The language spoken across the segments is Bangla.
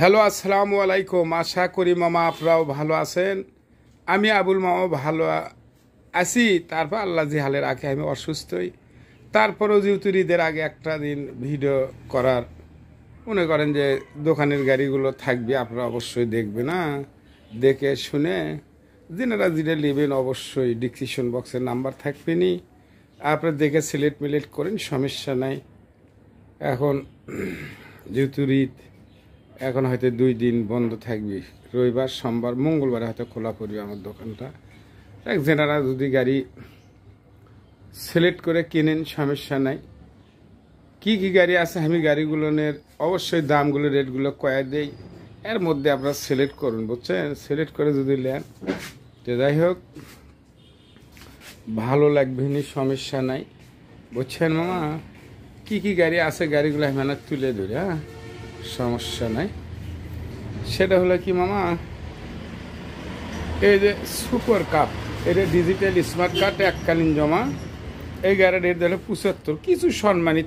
হ্যালো আসসালামু আলাইকুম আশা করি মামা আপনারাও ভালো আছেন আমি আবুল মামা ভালো আছি তারপর আল্লাহ জিহালের আগে আমি অসুস্থই তারপরও যেহেতু ঈদের আগে একটা দিন ভিডিও করার মনে করেন যে দোকানের গাড়িগুলো থাকবে আপনারা অবশ্যই দেখবে না দেখে শুনে দিনেরা দিনে নেবেন অবশ্যই ডিসক্রিপশন বক্সের নাম্বার থাকবে নি আপনারা দেখে সিলেক্ট মিলেক্ট করেন সমস্যা নাই এখন যেহেতু ঈদ এখন হয়তো দুই দিন বন্ধ থাকবি রবিবার সোমবার মঙ্গলবার হয়তো খোলা করবি আমার দোকানটা এক জেনারা যদি গাড়ি সিলেক্ট করে কেনেন সমস্যা নাই কি কি গাড়ি আছে আমি গাড়িগুলোনের অবশ্যই দামগুলো রেটগুলো কয়ে দেই এর মধ্যে আপনারা সিলেক্ট করুন বুঝছেন সিলেক্ট করে যদি নেন তো যাই হোক ভালো লাগবে নি সমস্যা নাই বুঝছেন মামা কি কি গাড়ি আছে গাড়িগুলো আমি মানে তুলে ধরি হ্যাঁ সমস্যা নাই সেটা হলো কি মামা এই যে সুপার কাপ এটা ডিজিটাল স্মার্ট কার্ড এককালীন জমা এই গাড়ির রেট দিলে পঁচাত্তর কিছু সম্মানই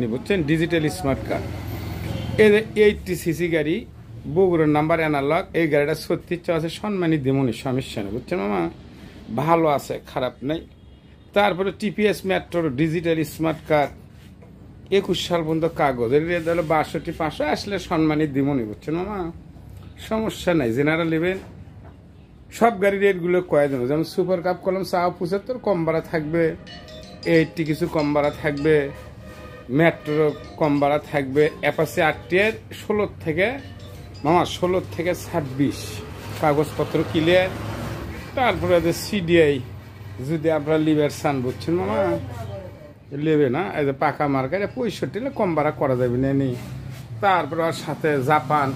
নি বুঝছেন ডিজিটাল স্মার্ট কার্ড এই যে এইটটি সিসি গাড়ি বগুড়ার নাম্বার অ্যানালগ এই গাড়িটা সত্যি আছে সম্মানই দেমনি সমস্যা নেই বুঝছেন মামা ভালো আছে খারাপ নাই তারপরে টিপিএস মেট্রোর ডিজিটাল স্মার্ট কার্ড একুশ সাল পর্যন্ত কাগজ এলে বাষট্টি পাঁচশো আসলে সম্মানিত দিমনি বুঝছেন মামা সমস্যা নাই জেনারেল ইভেন সব গাড়ির রেটগুলো কয়ে দেবো যেমন সুপার কাপ কলম চা পঁচাত্তর কম ভাড়া থাকবে এইটটি কিছু কম ভাড়া থাকবে মেট্রো কম ভাড়া থাকবে অ্যাপাসি আটটির ষোলোর থেকে মামা ষোলোর থেকে ছাব্বিশ কাগজপত্র ক্লিয়ার তারপরে সিডিআই যদি আপনারা লিভার সান বুঝছেন মামা লেবে না এই যে পাকা মার্কা এটা পঁয়ষট্টি কম ভাড়া করা যাবে না নি তারপর সাথে জাপান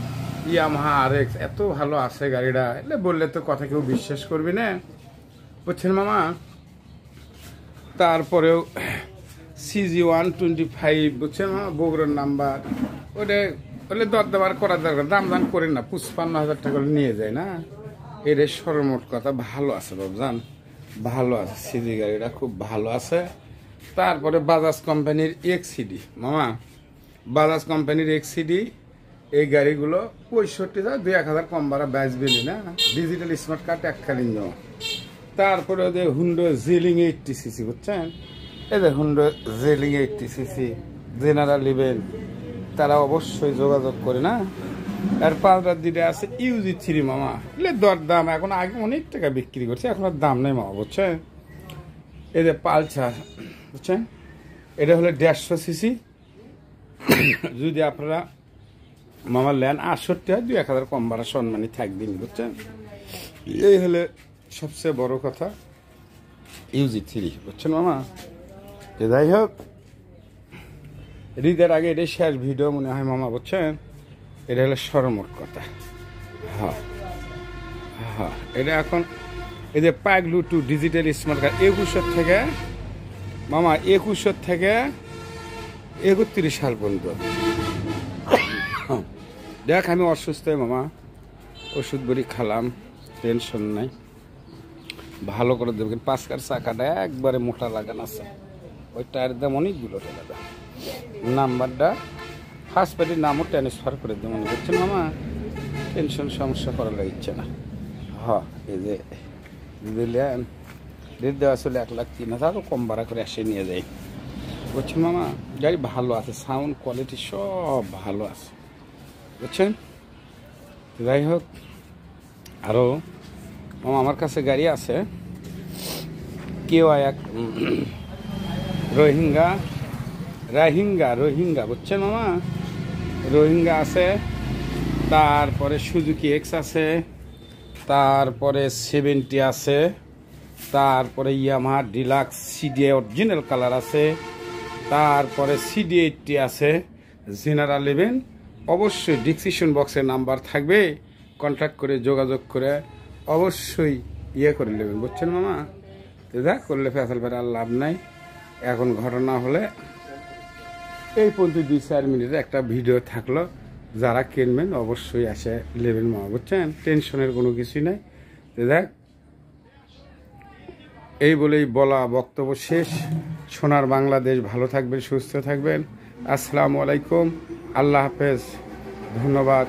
ইয়ামাহা আর এক্স এত ভালো আছে গাড়িটা এলে বললে তো কথা কেউ বিশ্বাস করবি না বুঝছেন মামা তারপরেও সিজি ওয়ান টোয়েন্টি ফাইভ বুঝছেন মামা বগুড়ার নাম্বার ওটা ওলে দরদাবার করার দরকার দাম দাম করেন না পঁচপান্ন হাজার টাকা নিয়ে যায় না এটা সরমোট কথা ভালো আছে বাবু জান ভালো আছে সিজি গাড়িটা খুব ভালো আছে তারপরে বাজাজ কোম্পানির এক্সিডি মামা বাজাজ কোম্পানির এক্সিডি এই গাড়িগুলো পঁয়ষট্টি হাজার দুই এক হাজার কম ভাড়া বেলি না ডিজিটাল স্মার্ট কার্ড এককালীন জমা তারপরে ওদের হুন্ডো জেলিং এইটটি সিসি বুঝছেন এদের হুন্ডো জেলিং এইটটি সিসি জেনারা নেবেন তারা অবশ্যই যোগাযোগ করে না আর পাঁচটার দিকে আছে ইউজি থ্রি মামা এলে দর দাম এখন আগে অনেক টাকা বিক্রি করছে এখন আর দাম নেই মামা বুঝছেন এদের পালসার বুঝছেন এটা হলো দেড়শো সিসি যদি আপনারা মামার ল্যান্ড আটষট্টি হয় দুই এক হাজার কম ভাড়া সম্মানী থাকবেন বুঝছেন এই হলে সবচেয়ে বড় কথা ইউজি থ্রি বুঝছেন মামা যে যাই হোক হৃদের আগে এটাই শেষ ভিডিও মনে হয় মামা বুঝছেন এটা হলো সরমর কথা হ্যাঁ হ্যাঁ এটা এখন এই যে পাগলু টু ডিজিটাল স্মার্ট কার্ড একুশের থেকে মামা একুশের থেকে একত্রিশ সাল পর্যন্ত দেখ আমি অসুস্থ মামা ওষুধ বড়ি খালাম টেনশন নাই ভালো করে দেবো কিন্তু পাঁচকার চাকাটা একবারে মোটা লাগান আছে ওই টায়ার দাম অনেকগুলো টাকা নাম্বারটা ফার্স্ট পার্টির নামও ট্রান্সফার করে দেবো মনে করছেন মামা টেনশন সমস্যা করা ইচ্ছে না হ এই যে দিলে রেট দেওয়া ছিল এক লাখ তিন হাজার আরও কম ভাড়া করে এসে নিয়ে যাই বলছি মামা গাড়ি ভালো আছে সাউন্ড কোয়ালিটি সব ভালো আছে বুঝছেন যাই হোক আরও মামা আমার কাছে গাড়ি আছে কেউ এক রোহিঙ্গা রাহিঙ্গা রোহিঙ্গা বুঝছেন মামা রোহিঙ্গা আছে তারপরে সুজুকি এক্স আছে তারপরে সেভেন্টি আছে তারপরে ইয়ামাহা ডিলাক্স সিডিএ অরিজিনাল কালার আছে তারপরে সিডি এইটটি আছে জেনারেল লেভেন অবশ্যই ডিসক্রিপশন বক্সের নাম্বার থাকবে কন্ট্যাক্ট করে যোগাযোগ করে অবশ্যই ইয়ে করে নেবেন বুঝছেন মামা তো করলে ফেসাল ফের আর লাভ নাই এখন ঘটনা হলে এই পর্যন্ত দুই চার মিনিটে একটা ভিডিও থাকলো যারা কিনবেন অবশ্যই এসে নেবেন মা বুঝছেন টেনশনের কোনো কিছুই নাই দেখ এই বলেই বলা বক্তব্য শেষ সোনার বাংলাদেশ ভালো থাকবেন সুস্থ থাকবেন আসসালামু আলাইকুম আল্লাহ হাফেজ ধন্যবাদ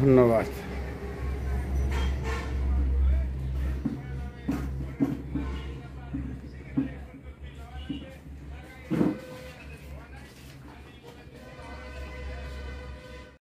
ধন্যবাদ